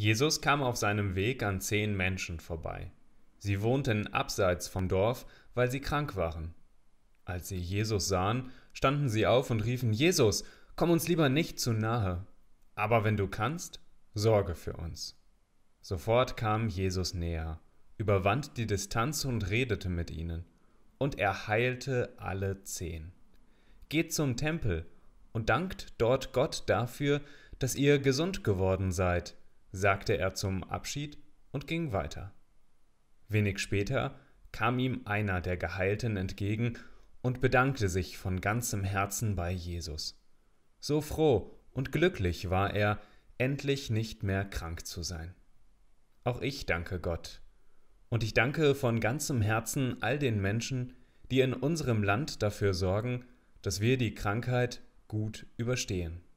Jesus kam auf seinem Weg an zehn Menschen vorbei. Sie wohnten abseits vom Dorf, weil sie krank waren. Als sie Jesus sahen, standen sie auf und riefen Jesus, komm uns lieber nicht zu nahe, aber wenn du kannst, sorge für uns. Sofort kam Jesus näher, überwand die Distanz und redete mit ihnen, und er heilte alle zehn. Geht zum Tempel und dankt dort Gott dafür, dass ihr gesund geworden seid, sagte er zum Abschied und ging weiter. Wenig später kam ihm einer der Geheilten entgegen und bedankte sich von ganzem Herzen bei Jesus. So froh und glücklich war er, endlich nicht mehr krank zu sein. Auch ich danke Gott. Und ich danke von ganzem Herzen all den Menschen, die in unserem Land dafür sorgen, dass wir die Krankheit gut überstehen.